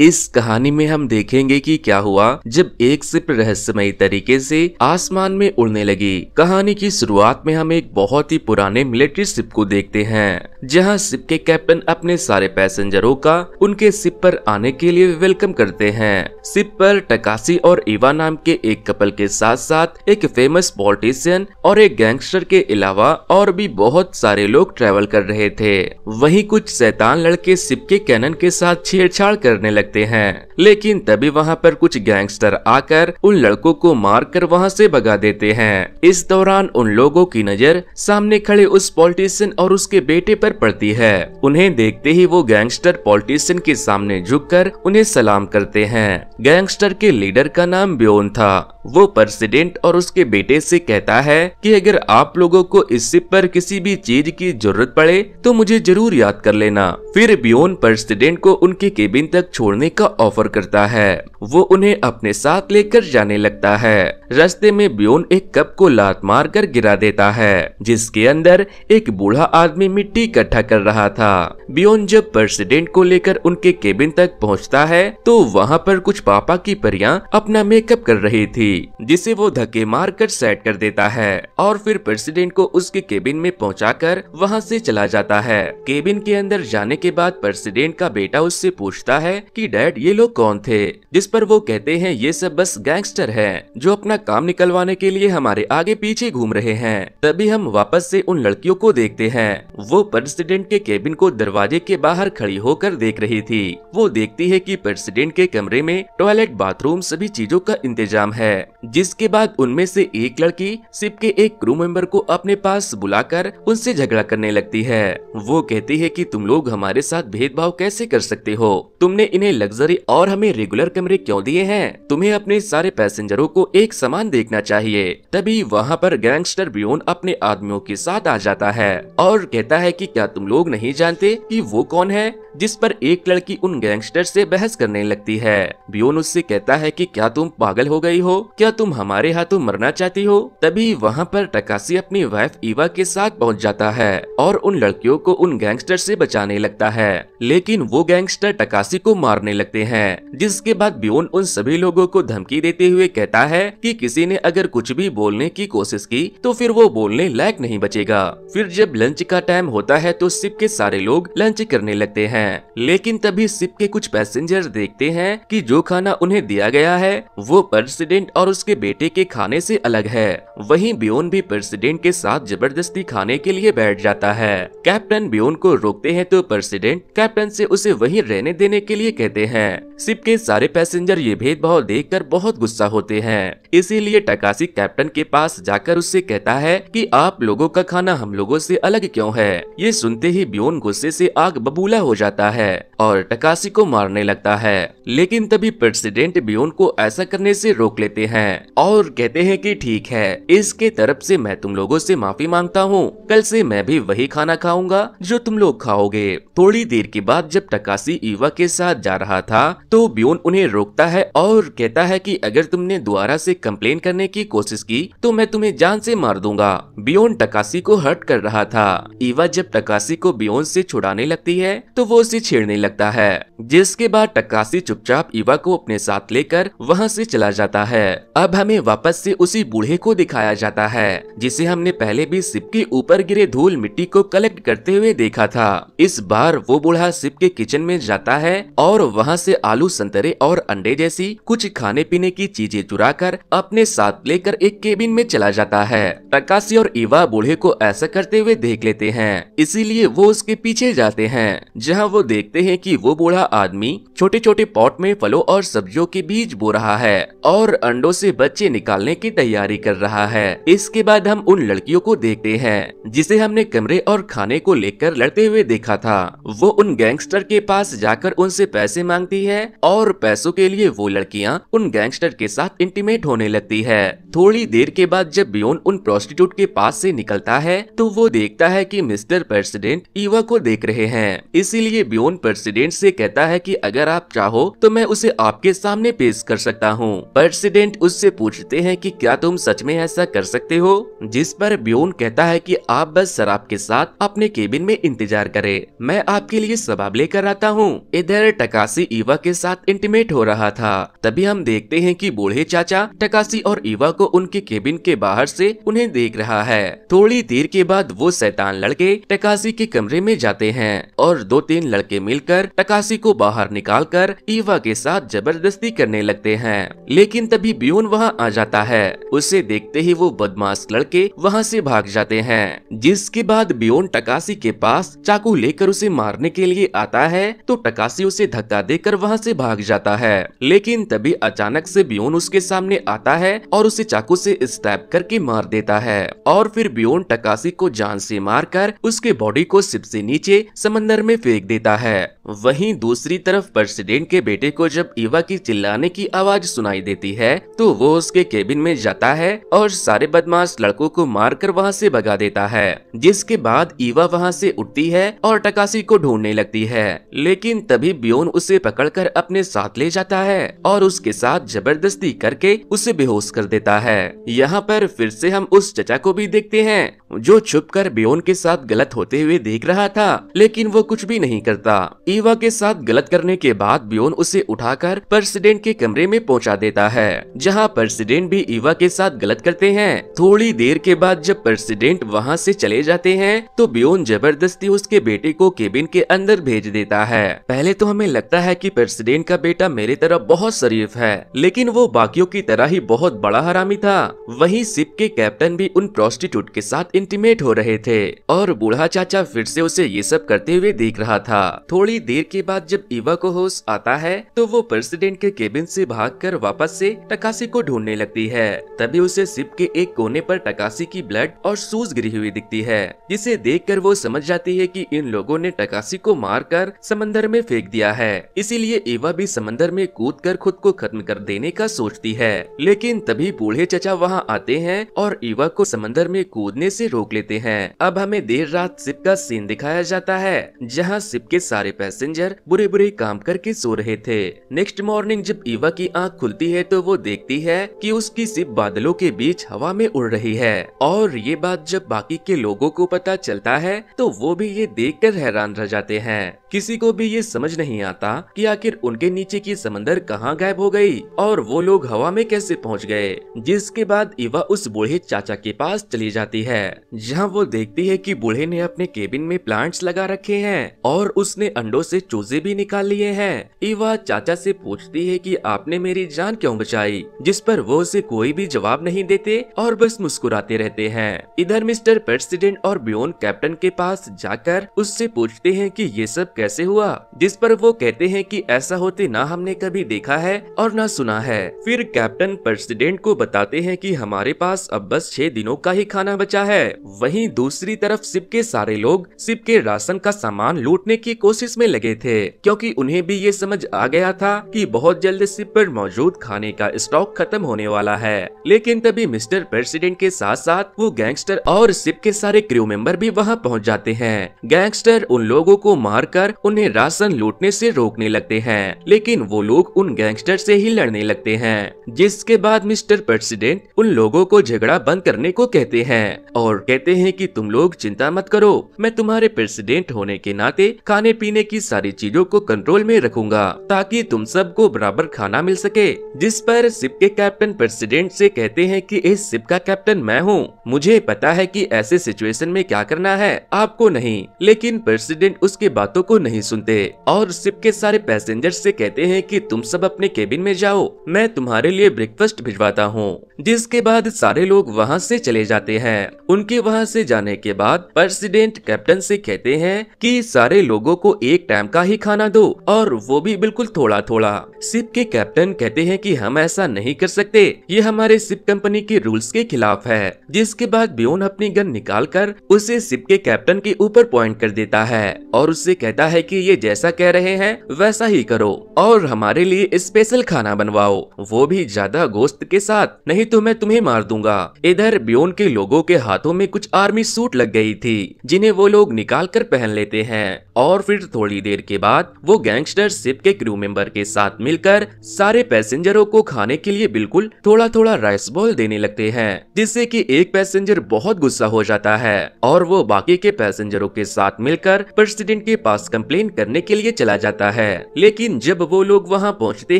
इस कहानी में हम देखेंगे कि क्या हुआ जब एक सिप रहस्यमयी तरीके से आसमान में उड़ने लगी कहानी की शुरुआत में हम एक बहुत ही पुराने मिलिट्री सिप को देखते हैं जहां सिप के कैप्टन अपने सारे पैसेंजरों का उनके सिप पर आने के लिए वेलकम करते हैं सिप पर टकासी और इवा नाम के एक कपल के साथ साथ एक फेमस पॉलिटिशियन और एक गैंगस्टर के अलावा और भी बहुत सारे लोग ट्रेवल कर रहे थे वही कुछ सैतान लड़के सिप के कैनन के साथ छेड़छाड़ करने लगे रहते हैं लेकिन तभी वहाँ पर कुछ गैंगस्टर आकर उन लड़कों को मार कर वहाँ से भगा देते हैं इस दौरान उन लोगों की नजर सामने खड़े उस पॉलिटिशियन और उसके बेटे पर पड़ती है उन्हें देखते ही वो गैंगस्टर पॉलिटिशियन के सामने झुक उन्हें सलाम करते हैं गैंगस्टर के लीडर का नाम ब्योन था वो प्रेसिडेंट और उसके बेटे से कहता है कि अगर आप लोगों को इस सिप पर किसी भी चीज की जरूरत पड़े तो मुझे जरूर याद कर लेना फिर ब्योन प्रेसिडेंट को उनके केबिन तक छोड़ छोड़ने का ऑफर करता है वो उन्हें अपने साथ लेकर जाने लगता है रास्ते में ब्योन एक कप को लात मार कर गिरा देता है जिसके अंदर एक बूढ़ा आदमी मिट्टी इकट्ठा कर रहा था ब्योन जब प्रेसिडेंट को लेकर उनके केबिन तक पहुंचता है तो वहां पर कुछ पापा की परियां अपना मेकअप कर रही थी जिसे वो धक्के मार कर सेट कर देता है और फिर प्रेसिडेंट को उसके केबिन में कर वहां से चला जाता है केबिन के अंदर जाने के बाद प्रेसिडेंट का बेटा उससे पूछता है कि की डैड ये लोग कौन थे जिस पर वो कहते हैं ये सब बस गैंगस्टर है जो अपना काम निकलवाने के लिए हमारे आगे पीछे घूम रहे हैं तभी हम वापस से उन लड़कियों को देखते हैं वो प्रेसिडेंट के केबिन को दरवाजे के बाहर खड़ी होकर देख रही थी वो देखती है की प्रेसिडेंट के कमरे में टॉयलेट बाथरूम सभी चीजों का इंतजाम है जिसके बाद उनमें से एक लड़की सिप के एक क्रू मेंबर को अपने पास बुलाकर उनसे झगड़ा करने लगती है वो कहती है कि तुम लोग हमारे साथ भेदभाव कैसे कर सकते हो तुमने इन्हें लग्जरी और हमें रेगुलर कमरे क्यों दिए हैं तुम्हें अपने सारे पैसेंजरों को एक समान देखना चाहिए तभी वहाँ पर गैंगस्टर ब्योन अपने आदमियों के साथ आ जाता है और कहता है की क्या तुम लोग नहीं जानते की वो कौन है जिस पर एक लड़की उन गैंगस्टर से बहस करने लगती है बियोन उससे कहता है कि क्या तुम पागल हो गई हो क्या तुम हमारे हाथों मरना चाहती हो तभी वहाँ पर टकासी अपनी वाइफ ईवा के साथ पहुँच जाता है और उन लड़कियों को उन गैंगस्टर से बचाने लगता है लेकिन वो गैंगस्टर टकासी को मार मारने लगते हैं जिसके बाद बियोन उन सभी लोगों को धमकी देते हुए कहता है कि किसी ने अगर कुछ भी बोलने की कोशिश की तो फिर वो बोलने लायक नहीं बचेगा फिर जब लंच का टाइम होता है तो सिप के सारे लोग लंच करने लगते है लेकिन तभी सिप के कुछ पैसेंजर देखते हैं की जो खाना उन्हें दिया गया है वो प्रेसिडेंट और उसके बेटे के खाने ऐसी अलग है वही बियोन भी प्रेसिडेंट के साथ जबरदस्ती खाने के लिए बैठ जाता है कैप्टन बियोन को रोकते हैं तो प्रेसिडेंट कैप्टन से उसे वहीं रहने देने के लिए कहते कहते हैं सिप के सारे पैसेंजर ये भेदभाव देखकर बहुत गुस्सा होते हैं इसीलिए टकासी कैप्टन के पास जाकर उससे कहता है कि आप लोगों का खाना हम लोगों से अलग क्यों है ये सुनते ही ब्योन गुस्से से आग बबूला हो जाता है और टकासी को मारने लगता है लेकिन तभी प्रेसिडेंट बियोन को ऐसा करने से रोक लेते हैं और कहते हैं कि ठीक है इसके तरफ से मैं तुम लोगों से माफी मांगता हूँ कल से मैं भी वही खाना खाऊंगा जो तुम लोग खाओगे थोड़ी देर के बाद जब टकासी ईवा के साथ जा जा रहा था तो बियोन उन्हें रोकता है और कहता है कि अगर तुमने दोबारा से कंप्लेन करने की कोशिश की तो मैं तुम्हें जान से मार दूंगा बियोन टकासी को हर्ट कर रहा था ईवा जब टकासी को बियोन से छुड़ाने लगती है तो वो उसे छेड़ने लगता है जिसके बाद टकासी चुपचाप ईवा को अपने साथ लेकर वहाँ से चला जाता है अब हमें वापस से उसी बूढ़े को दिखाया जाता है जिसे हमने पहले भी सिप के ऊपर गिरे धूल मिट्टी को कलेक्ट करते हुए देखा था इस बार वो बूढ़ा सिप के किचन में जाता है और वहाँ से आलू संतरे और अंडे जैसी कुछ खाने पीने की चीजें चुरा कर अपने साथ लेकर एक केबिन में चला जाता है टकासी और इवा बूढ़े को ऐसा करते हुए देख लेते हैं इसीलिए वो उसके पीछे जाते हैं जहाँ वो देखते है की वो बूढ़ा आदमी छोटे छोटे पॉट में फलों और सब्जियों के बीज बो रहा है और अंडों ऐसी बच्चे निकालने की तैयारी कर रहा है इसके बाद हम उन लड़कियों को देखते हैं जिसे हमने कमरे और खाने को लेकर लड़ते हुए देखा था वो उन गैंगस्टर के पास जाकर उनसे पैसे पैसे मांगती है और पैसों के लिए वो लड़कियाँ उन गैंगस्टर के साथ इंटीमेट होने लगती है थोड़ी देर के बाद जब बियोन उन प्रोस्टिट्यूट के पास से निकलता है तो वो देखता है कि मिस्टर प्रेसिडेंट ईवा को देख रहे हैं इसीलिए बियोन प्रेसिडेंट से कहता है कि अगर आप चाहो तो मैं उसे आपके सामने पेश कर सकता हूँ प्रेसिडेंट उससे पूछते हैं कि क्या तुम सच में ऐसा कर सकते हो जिस पर बियोन कहता है कि आप बस शराब के साथ अपने केबिन में इंतजार करें मैं आपके लिए सबाब लेकर आता हूँ इधर टका टकासी ईवा के साथ इंटीमेट हो रहा था तभी हम देखते हैं कि बूढ़े चाचा टकासी और ईवा को उनके केबिन के बाहर से उन्हें देख रहा है थोड़ी देर के बाद वो सैतान लड़के टकासी के कमरे में जाते हैं और दो तीन लड़के मिलकर टकासी को बाहर निकाल कर ईवा के साथ जबरदस्ती करने लगते है लेकिन तभी ब्यून वहाँ आ जाता है उसे देखते ही वो बदमाश लड़के वहाँ ऐसी भाग जाते हैं जिसके बाद बियोन टकासी के पास चाकू लेकर उसे मारने के लिए आता है तो टकासी उसे धक्का धक्का देकर वहाँ से भाग जाता है लेकिन तभी अचानक से बियोन उसके सामने आता है और उसे चाकू से स्टैप करके मार देता है और फिर बियोन टकासी को जान से मारकर उसके बॉडी को सिप से नीचे समंदर में फेंक देता है वहीं दूसरी तरफ प्रेसिडेंट के बेटे को जब ईवा की चिल्लाने की आवाज सुनाई देती है तो वो उसके केबिन में जाता है और सारे बदमाश लड़कों को मारकर वहाँ से भगा देता है जिसके बाद ईवा वहाँ से उठती है और टकासी को ढूंढने लगती है लेकिन तभी बियोन उस उसे पकड़कर अपने साथ ले जाता है और उसके साथ जबरदस्ती करके उसे बेहोश कर देता है यहाँ पर फिर से हम उस चचा को भी देखते हैं जो छुप कर बियोन के साथ गलत होते हुए देख रहा था लेकिन वो कुछ भी नहीं करता ईवा के साथ गलत करने के बाद बियोन उसे उठाकर प्रेसिडेंट के कमरे में पहुंचा देता है जहाँ प्रेसिडेंट भी ईवा के साथ गलत करते हैं थोड़ी देर के बाद जब प्रेसिडेंट वहाँ से चले जाते हैं तो बियोन जबरदस्ती उसके बेटे को केबिन के अंदर भेज देता है पहले तो हमें लगता लगता है कि प्रेसिडेंट का बेटा मेरे तरह बहुत शरीफ है लेकिन वो बाकियों की तरह ही बहुत बड़ा हरामी था वही सिप के कैप्टन भी उन प्रोस्टिट्यूट के साथ इंटीमेट हो रहे थे और बूढ़ा चाचा फिर से उसे ये सब करते हुए देख रहा था थोड़ी देर के बाद जब इवा को होश आता है तो वो प्रेसिडेंट के केबिन से भागकर वापस से टकासी को ढूंढने लगती है तभी उसे सिप के एक कोने पर टकासी की ब्लड और सूज गिरी हुई दिखती है जिसे देखकर वो समझ जाती है कि इन लोगों ने टकासी को मारकर समंदर में फेंक दिया है है इसीलिए एवा भी समंदर में कूद कर खुद को खत्म कर देने का सोचती है लेकिन तभी बूढ़े चचा वहाँ आते हैं और एवा को समंदर में कूदने से रोक लेते हैं अब हमें देर रात सिप का सीन दिखाया जाता है जहाँ सिप के सारे पैसेंजर बुरे बुरे काम करके सो रहे थे नेक्स्ट मॉर्निंग जब ईवा की आँख खुलती है तो वो देखती है की उसकी सिप बादलों के बीच हवा में उड़ रही है और ये बात जब बाकी के लोगों को पता चलता है तो वो भी ये देखकर हैरान रह जाते हैं किसी को भी ये समझ नहीं आता पता कि आखिर उनके नीचे की समंदर कहाँ गायब हो गई और वो लोग हवा में कैसे पहुँच गए जिसके बाद इवा उस बूढ़े चाचा के पास चली जाती है जहाँ वो देखती है की बूढ़े ने अपने केबिन में प्लांट्स लगा रखे है और उसने अंडों से चूजे भी निकाल लिए है इवा चाचा से पूछती है की आपने मेरी जान क्यों बचाई जिस पर वो उसे कोई भी जवाब नहीं देते और बस मुस्कुराते रहते हैं इधर मिस्टर प्रेसिडेंट और बियोन कैप्टन के पास जाकर उससे पूछते हैं कि ये सब कैसे हुआ जिस पर वो कहते कहते हैं कि ऐसा होते ना हमने कभी देखा है और ना सुना है फिर कैप्टन प्रेसिडेंट को बताते हैं कि हमारे पास अब बस छह दिनों का ही खाना बचा है वहीं दूसरी तरफ सिप के सारे लोग सिप के राशन का सामान लूटने की कोशिश में लगे थे क्योंकि उन्हें भी ये समझ आ गया था कि बहुत जल्द सिप पर मौजूद खाने का स्टॉक खत्म होने वाला है लेकिन तभी मिस्टर प्रेसिडेंट के साथ साथ वो गैंगस्टर और सिप के सारे क्रू मेंबर भी वहाँ पहुँच जाते हैं गैंगस्टर उन लोगों को मार उन्हें राशन लूटने से रोक रोकने लगते हैं लेकिन वो लोग उन गैंगस्टर से ही लड़ने लगते हैं जिसके बाद मिस्टर प्रेसिडेंट उन लोगों को झगड़ा बंद करने को कहते हैं और कहते हैं कि तुम लोग चिंता मत करो मैं तुम्हारे प्रेसिडेंट होने के नाते खाने पीने की सारी चीजों को कंट्रोल में रखूंगा ताकि तुम सबको बराबर खाना मिल सके जिस पर सिप के कैप्टन प्रेसिडेंट से कहते हैं कि इस सिप का कैप्टन मैं हूँ मुझे पता है कि ऐसे सिचुएशन में क्या करना है आपको नहीं लेकिन प्रेसिडेंट उसके बातों को नहीं सुनते और सिप के सारे पैसेंजर्स से कहते हैं कि तुम सब अपने केबिन में जाओ मैं तुम्हारे लिए ब्रेकफास्ट भिजवाता हूँ जिसके बाद सारे लोग वहाँ से चले जाते हैं उनके वहाँ से जाने के बाद प्रेसिडेंट कैप्टन से कहते हैं कि सारे लोगों को एक टाइम का ही खाना दो और वो भी बिल्कुल थोड़ा थोड़ा सिप के कैप्टन कहते हैं की हम ऐसा नहीं कर सकते ये हमारे सिप कंपनी के रूल्स के खिलाफ है जिसके बाद बियोन अपनी गन निकाल कर उसे सिप के कैप्टन के ऊपर पॉइंट कर देता है और उससे कहता है कि ये जैसा कह रहे हैं वैसा ही करो और हमारे लिए स्पेशल खाना बनवाओ वो भी ज्यादा गोश्त के साथ नहीं तो मैं तुम्हें मार दूंगा इधर ब्योन के लोगों के हाथों में कुछ आर्मी सूट लग गई थी जिन्हें वो लोग निकाल कर पहन लेते हैं और फिर थोड़ी देर के बाद वो गैंगस्टर शिप के क्रू मेंबर के साथ मिलकर सारे पैसेंजरों को खाने के लिए बिल्कुल थोड़ा थोड़ा राइस बॉल देने लगते हैं जिससे कि एक पैसेंजर बहुत गुस्सा हो जाता है और वो बाकी के पैसेंजरों के साथ मिलकर प्रेसिडेंट के पास कंप्लेन करने के लिए चला जाता है है लेकिन जब वो लोग वहाँ पहुँचते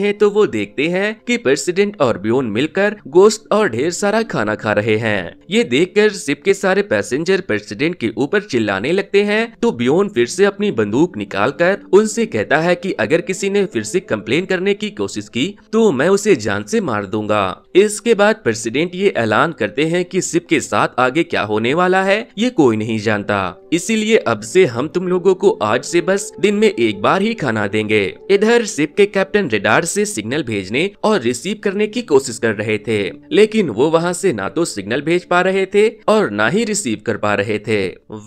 हैं तो वो देखते हैं कि प्रेसिडेंट और ब्योन मिलकर गोश्त और ढेर सारा खाना खा रहे हैं ये देखकर सिप के सारे पैसेंजर प्रेसिडेंट के ऊपर चिल्लाने लगते हैं तो ब्योन फिर से अपनी बंदूक निकाल कर उनसे कहता है कि अगर किसी ने फिर से कम्प्लेन करने की कोशिश की तो मैं उसे जान से मार दूंगा इसके बाद प्रेसिडेंट ये ऐलान करते हैं कि सिप के साथ आगे क्या होने वाला है ये कोई नहीं जानता इसीलिए अब से हम तुम लोगों को आज से बस दिन में एक बार ही खाना बना देंगे इधर शिप के कैप्टन रेडार से सिग्नल भेजने और रिसीव करने की कोशिश कर रहे थे लेकिन वो वहाँ से ना तो सिग्नल भेज पा रहे थे और ना ही रिसीव कर पा रहे थे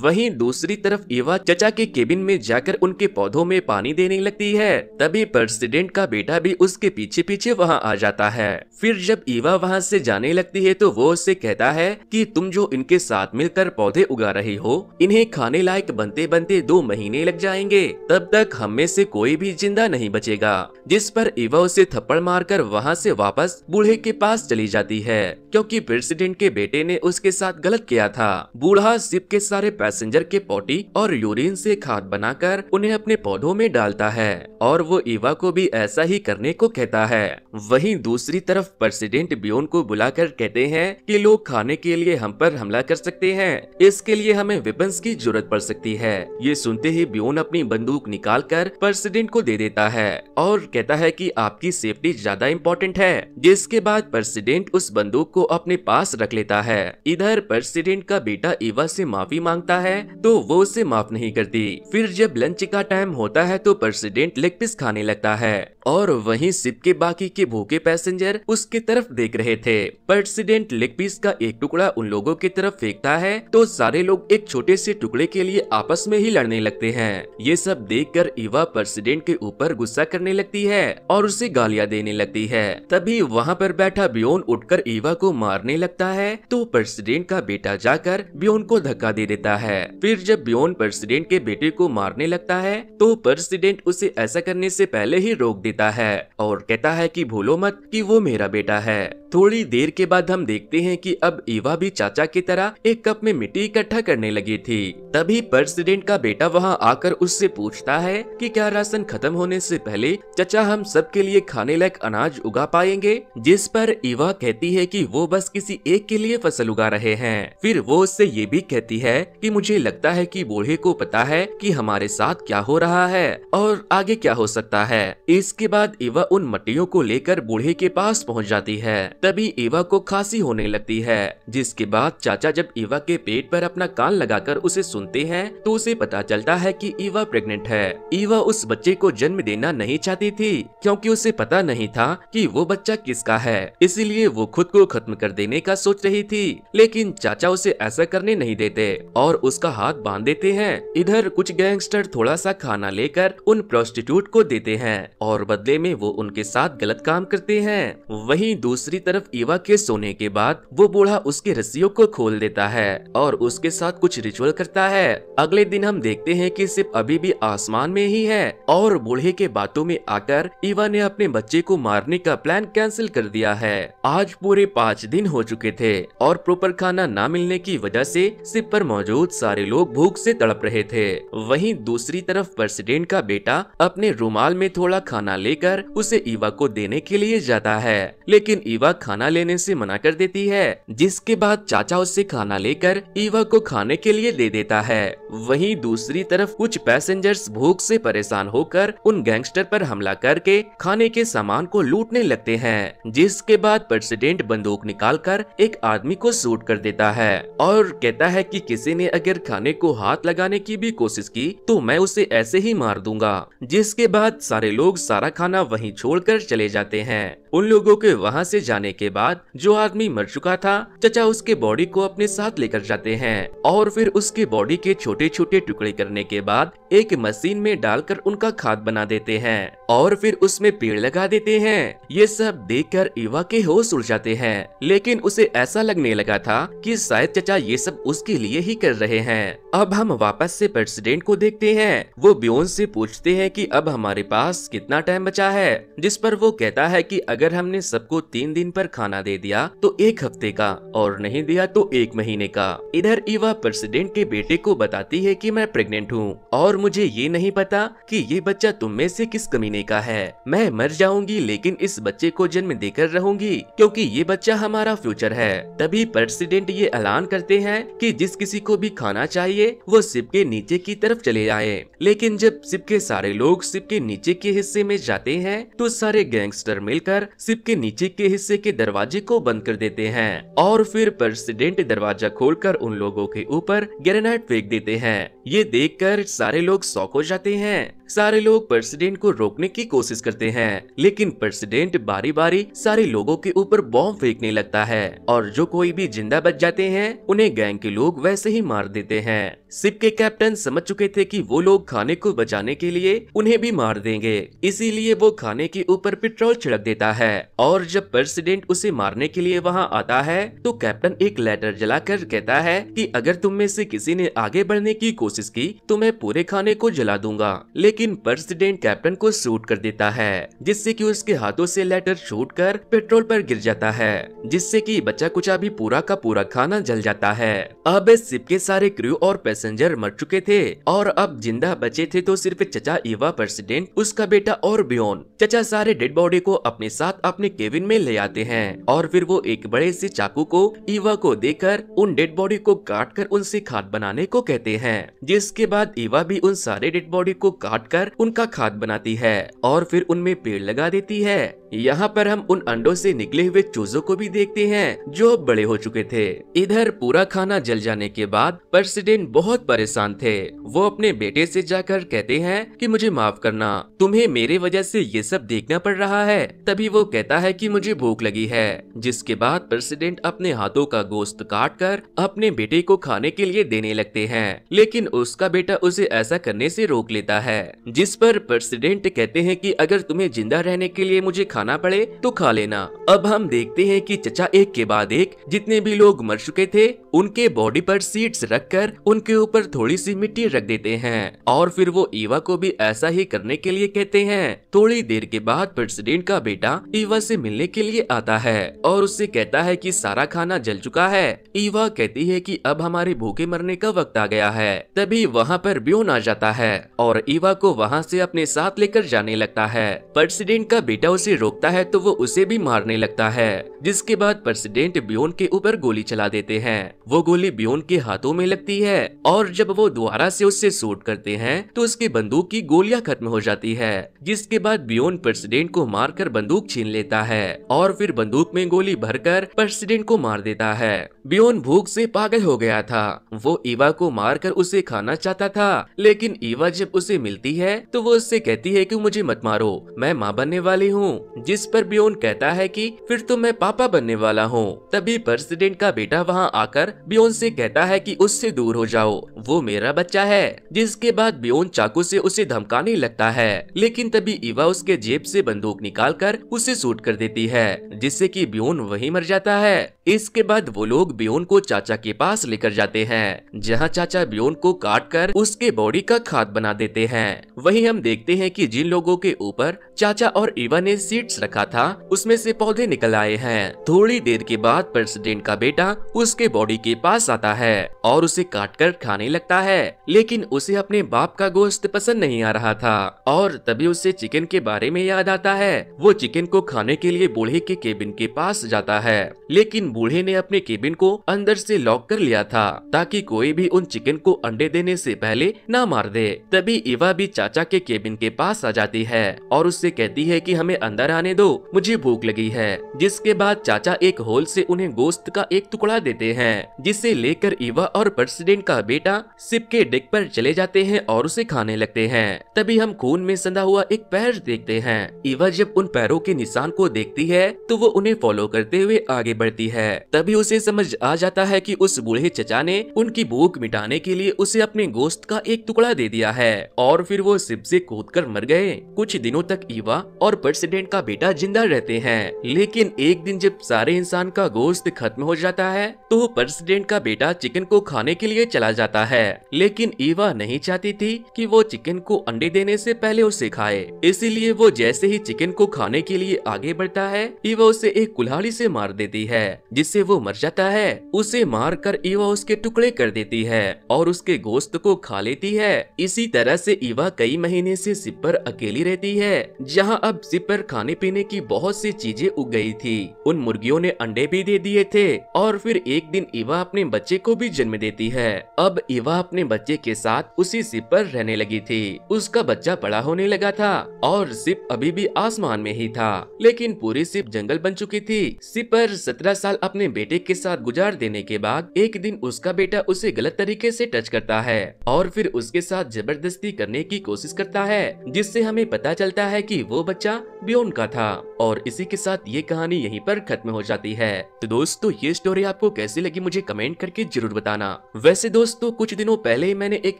वहीं दूसरी तरफ इवा चचा के केबिन में जाकर उनके पौधों में पानी देने लगती है तभी प्रेसिडेंट का बेटा भी उसके पीछे पीछे वहाँ आ जाता है फिर जब ईवा वहाँ से जाने लगती है तो वो उससे कहता है कि तुम जो इनके साथ मिलकर पौधे उगा रही हो इन्हें खाने लायक बनते बनते दो महीने लग जाएंगे तब तक हम में से कोई कोई भी जिंदा नहीं बचेगा जिस पर इवा उसे थप्पड़ मारकर वहाँ से वापस बूढ़े के पास चली जाती है क्योंकि प्रेसिडेंट के बेटे ने उसके साथ गलत किया था बूढ़ा सिप के सारे पैसेंजर के पोटी और यूरिन से खाद बनाकर उन्हें अपने पौधों में डालता है और वो इवा को भी ऐसा ही करने को कहता है वहीं दूसरी तरफ प्रेसिडेंट बियोन को बुलाकर कहते हैं कि लोग खाने के लिए हम पर हमला कर सकते हैं इसके लिए हमें वेपन्स की जरूरत पड़ सकती है ये सुनते ही बियोन अपनी बंदूक निकाल कर प्रेसिडेंट को दे देता है और कहता है कि आपकी सेफ्टी ज्यादा इम्पोर्टेंट है जिसके बाद प्रेसिडेंट उस बंदूक को अपने पास रख लेता है इधर प्रेसिडेंट का बेटा ईवा से माफी मांगता है तो वो उसे माफ नहीं करती फिर जब लंच का टाइम होता है तो प्रेसिडेंट लेग पीस खाने लगता है और वहीं सिप के बाकी के भूखे पैसेंजर उसके तरफ देख रहे थे प्रेसिडेंट लेग पीस का एक टुकड़ा उन लोगों की तरफ फेंकता है तो सारे लोग एक छोटे से टुकड़े के लिए आपस में ही लड़ने लगते हैं ये सब देख कर इवा प्रेसिडेंट के ऊपर गुस्सा करने लगती है और उसे गालियाँ देने लगती है तभी वहाँ पर बैठा बियोन कर इवा को मारने लगता है तो प्रेसिडेंट का बेटा जाकर बियोन को धक्का दे देता है फिर जब बियोन प्रेसिडेंट के बेटे को मारने लगता है तो प्रेसिडेंट उसे ऐसा करने से पहले ही रोक देता देता है और कहता है कि भूलो मत कि वो मेरा बेटा है थोड़ी देर के बाद हम देखते हैं कि अब ईवा भी चाचा की तरह एक कप में मिट्टी इकट्ठा करने लगी थी तभी प्रेसिडेंट का बेटा वहां आकर उससे पूछता है कि क्या राशन खत्म होने से पहले चाचा हम सबके लिए खाने लायक अनाज उगा पाएंगे जिस पर ईवा कहती है कि वो बस किसी एक के लिए फसल उगा रहे हैं फिर वो उससे ये भी कहती है कि मुझे लगता है कि बूढ़े को पता है कि हमारे साथ क्या हो रहा है और आगे क्या हो सकता है इसके बाद ईवा उन मट्टियों को लेकर बूढ़े के पास पहुँच जाती है तभी ईवा को खांसी होने लगती है जिसके बाद चाचा जब ईवा के पेट पर अपना कान लगाकर उसे सुनते हैं तो उसे पता चलता है कि ईवा प्रेग्नेंट है ईवा उस बच्चे को जन्म देना नहीं चाहती थी क्योंकि उसे पता नहीं था कि वो बच्चा किसका है इसीलिए वो खुद को खत्म कर देने का सोच रही थी लेकिन चाचा उसे ऐसा करने नहीं देते और उसका हाथ बांध देते हैं इधर कुछ गैंगस्टर थोड़ा सा खाना लेकर उन प्रोस्टिट्यूट को देते हैं और बदले में वो उनके साथ गलत काम करते हैं वही दूसरी तरफ ईवा के सोने के बाद वो बूढ़ा उसके रस्सियों को खोल देता है और उसके साथ कुछ रिचुअल करता है अगले दिन हम देखते हैं कि सिर्फ अभी भी आसमान में ही है और बूढ़े के बातों में आकर ईवा ने अपने बच्चे को मारने का प्लान कैंसिल कर दिया है आज पूरे पाँच दिन हो चुके थे और प्रॉपर खाना न मिलने की वजह ऐसी सिप पर मौजूद सारे लोग भूख ऐसी तड़प रहे थे वही दूसरी तरफ प्रेसिडेंट का बेटा अपने रूमाल में थोड़ा खाना लेकर उसे ईवा को देने के लिए जाता है लेकिन ईवा खाना लेने से मना कर देती है जिसके बाद चाचा उससे खाना लेकर ईवा को खाने के लिए दे देता है वहीं दूसरी तरफ कुछ पैसेंजर्स भूख से परेशान होकर उन गैंगस्टर पर हमला करके खाने के सामान को लूटने लगते हैं जिसके बाद प्रेसिडेंट बंदूक कर एक आदमी को शूट कर देता है और कहता है कि किसी ने अगर खाने को हाथ लगाने की भी कोशिश की तो मैं उसे ऐसे ही मार दूंगा जिसके बाद सारे लोग सारा खाना छोड़ कर चले जाते हैं उन लोगों के वहाँ से जाने जाने के बाद जो आदमी मर चुका था चचा उसके बॉडी को अपने साथ लेकर जाते हैं और फिर उसके बॉडी के छोटे छोटे टुकड़े करने के बाद एक मशीन में डालकर उनका खाद बना देते हैं और फिर उसमें पेड़ लगा देते हैं ये सब कर ईवा के होश उड़ जाते हैं लेकिन उसे ऐसा लगने लगा था की शायद चचा ये सब उसके लिए ही कर रहे हैं अब हम वापस ऐसी प्रेसिडेंट को देखते हैं वो ब्योन से पूछते हैं कि अब हमारे पास कितना टाइम बचा है जिस पर वो कहता है कि अगर हमने सबको तीन दिन पर खाना दे दिया तो एक हफ्ते का और नहीं दिया तो एक महीने का इधर इवा प्रेसिडेंट के बेटे को बताती है कि मैं प्रेग्नेंट हूँ और मुझे ये नहीं पता कि ये बच्चा तुम में से किस कमीने का है मैं मर जाऊंगी लेकिन इस बच्चे को जन्म देकर रहूंगी क्योंकि ये बच्चा हमारा फ्यूचर है तभी प्रेसिडेंट ये ऐलान करते हैं कि जिस किसी को भी खाना चाहिए वो सिप के नीचे की तरफ चले आए लेकिन जब सिप के सारे लोग सिप के नीचे के हिस्से में जाते हैं तो सारे गैंगस्टर मिलकर सिप के नीचे के हिस्से के के दरवाजे को बंद कर देते हैं और फिर प्रेसिडेंट दरवाजा खोलकर उन लोगों के ऊपर ग्रेनाइट फेंक देते हैं ये देखकर सारे लोग शौक हो जाते हैं सारे लोग प्रेसिडेंट को रोकने की कोशिश करते हैं लेकिन प्रेसिडेंट बारी बारी सारे लोगों के ऊपर बॉम्ब फेंकने लगता है और जो कोई भी जिंदा बच जाते हैं उन्हें गैंग के लोग वैसे ही मार देते हैं सिप के कैप्टन समझ चुके थे कि वो लोग खाने को बचाने के लिए उन्हें भी मार देंगे इसीलिए वो खाने के ऊपर पेट्रोल छिड़क देता है और जब प्रेसिडेंट उसे मारने के लिए वहाँ आता है तो कैप्टन एक लेटर जलाकर कहता है कि अगर तुम में से किसी ने आगे बढ़ने की कोशिश की तो मैं पूरे खाने को जला दूंगा लेकिन लेकिन प्रेसिडेंट कैप्टन को शूट कर देता है जिससे कि उसके हाथों से लेटर छूट कर पेट्रोल पर गिर जाता है जिससे कि बचा कुचा भी पूरा का पूरा खाना जल जाता है अब इस शिप के सारे क्रू और पैसेंजर मर चुके थे और अब जिंदा बचे थे तो सिर्फ चचा इवा प्रेसिडेंट उसका बेटा और बियोन चचा सारे डेड बॉडी को अपने साथ अपने केबिन में ले आते हैं और फिर वो एक बड़े से चाकू को ईवा को देकर उन डेड बॉडी को काट कर उनसे खाद बनाने को कहते हैं जिसके बाद ईवा भी उन सारे डेड बॉडी को काट काटकर कर उनका खाद बनाती है और फिर उनमें पेड़ लगा देती है यहाँ पर हम उन अंडों से निकले हुए चूजों को भी देखते हैं जो बड़े हो चुके थे इधर पूरा खाना जल जाने के बाद प्रेसिडेंट बहुत परेशान थे वो अपने बेटे से जाकर कहते हैं कि मुझे माफ करना तुम्हें मेरे वजह से ये सब देखना पड़ रहा है तभी वो कहता है कि मुझे भूख लगी है जिसके बाद प्रेसिडेंट अपने हाथों का गोश्त काट कर अपने बेटे को खाने के लिए देने लगते है लेकिन उसका बेटा उसे ऐसा करने से रोक लेता है जिस पर प्रेसिडेंट कहते हैं की अगर तुम्हे जिंदा रहने के लिए मुझे खाना पड़े तो खा लेना अब हम देखते हैं कि चचा एक के बाद एक जितने भी लोग मर चुके थे उनके बॉडी पर सीड्स रखकर उनके ऊपर थोड़ी सी मिट्टी रख देते हैं और फिर वो ईवा को भी ऐसा ही करने के लिए कहते हैं थोड़ी देर के बाद प्रेसिडेंट का बेटा ईवा से मिलने के लिए आता है और उससे कहता है कि सारा खाना जल चुका है ईवा कहती है कि अब हमारे भूखे मरने का वक्त आ गया है तभी वहाँ पर ब्यून आ जाता है और ईवा को वहाँ से अपने साथ लेकर जाने लगता है प्रेसिडेंट का बेटा उसे रो रोकता है तो वो उसे भी मारने लगता है जिसके बाद प्रेसिडेंट बियोन के ऊपर गोली चला देते हैं वो गोली बियोन के हाथों में लगती है और जब वो दोबारा से उससे शूट करते हैं तो उसके बंदूक की गोलियां खत्म हो जाती है जिसके बाद बियोन प्रेसिडेंट को मारकर बंदूक छीन लेता है और फिर बंदूक में गोली भरकर प्रेसिडेंट को मार देता है बियोन भूख से पागल हो गया था वो ईवा को मारकर उसे खाना चाहता था लेकिन ईवा जब उसे मिलती है तो वो उससे कहती है कि मुझे मत मारो मैं माँ बनने वाली हूँ जिस पर बियोन कहता है कि फिर तो मैं पापा बनने वाला हूँ तभी प्रेसिडेंट का बेटा वहाँ आकर बियोन से कहता है कि उससे दूर हो जाओ वो मेरा बच्चा है जिसके बाद बियोन चाकू से उसे धमकाने लगता है लेकिन तभी इवा उसके जेब से बंदूक निकाल कर उसे शूट कर देती है जिससे कि बियोन वही मर जाता है इसके बाद वो लोग बियोन को चाचा के पास लेकर जाते हैं जहाँ चाचा बियोन को काट कर उसके बॉडी का खाद बना देते हैं वही हम देखते हैं कि जिन लोगों के ऊपर चाचा और इवा ने सीट सीड्स रखा था उसमें से पौधे निकल आए हैं थोड़ी देर के बाद प्रेसिडेंट का बेटा उसके बॉडी के पास आता है और उसे काट कर खाने लगता है लेकिन उसे अपने बाप का गोश्त पसंद नहीं आ रहा था और तभी उसे चिकन के बारे में याद आता है वो चिकन को खाने के लिए बूढ़े के केबिन के पास जाता है लेकिन बूढ़े ने अपने केबिन को अंदर से लॉक कर लिया था ताकि कोई भी उन चिकन को अंडे देने से पहले ना मार दे तभी इवा भी चाचा के केबिन के पास आ जाती है और उससे कहती है कि हमें अंदर आ जाने दो मुझे भूख लगी है जिसके बाद चाचा एक होल से उन्हें गोश्त का एक टुकड़ा देते हैं जिसे लेकर ईवा और प्रेसिडेंट का बेटा सिप के डेक पर चले जाते हैं और उसे खाने लगते हैं तभी हम खून में सदा हुआ एक पैर देखते हैं ईवा जब उन पैरों के निशान को देखती है तो वो उन्हें फॉलो करते हुए आगे बढ़ती है तभी उसे समझ आ जाता है की उस बूढ़े चचा ने उनकी भूख मिटाने के लिए उसे अपने गोश्त का एक टुकड़ा दे दिया है और फिर वो सिप से कूद कर मर गए कुछ दिनों तक ईवा और प्रेसिडेंट का बेटा जिंदा रहते हैं लेकिन एक दिन जब सारे इंसान का गोश्त खत्म हो जाता है तो प्रेसिडेंट का बेटा चिकन को खाने के लिए चला जाता है लेकिन ईवा नहीं चाहती थी कि वो चिकन को अंडे देने से पहले उसे खाए इसीलिए वो जैसे ही चिकन को खाने के लिए आगे बढ़ता है ईवा उसे एक कुल्हाड़ी से मार देती है जिससे वो मर जाता है उसे मार कर ईवा उसके टुकड़े कर देती है और उसके गोश्त को खा लेती है इसी तरह से ईवा कई महीने से सिपर अकेली रहती है जहाँ अब सिपर खाने खाने पीने की बहुत सी चीजें उग गई थी उन मुर्गियों ने अंडे भी दे दिए थे और फिर एक दिन इवा अपने बच्चे को भी जन्म देती है अब इवा अपने बच्चे के साथ उसी सिप पर रहने लगी थी उसका बच्चा बड़ा होने लगा था और सिप अभी भी आसमान में ही था लेकिन पूरी सिप जंगल बन चुकी थी सिप पर सत्रह साल अपने बेटे के साथ गुजार देने के बाद एक दिन उसका बेटा उसे गलत तरीके से टच करता है और फिर उसके साथ जबरदस्ती करने की कोशिश करता है जिससे हमें पता चलता है कि वो बच्चा बियोन का था और इसी के साथ ये कहानी यहीं पर खत्म हो जाती है तो दोस्तों ये स्टोरी आपको कैसी लगी मुझे कमेंट करके जरूर बताना वैसे दोस्तों कुछ दिनों पहले ही मैंने एक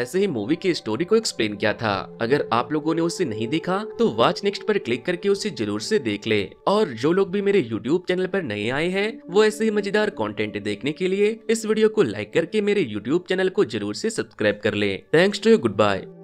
ऐसे ही मूवी की स्टोरी को एक्सप्लेन किया था अगर आप लोगों ने उसे नहीं देखा तो वॉच नेक्स्ट पर क्लिक करके उसे जरूर से देख ले और जो लोग भी मेरे यूट्यूब चैनल पर नए आए हैं वो ऐसे ही मजेदार कॉन्टेंट देखने के लिए इस वीडियो को लाइक करके मेरे यूट्यूब चैनल को जरूर ऐसी सब्सक्राइब कर ले thanks to you good bye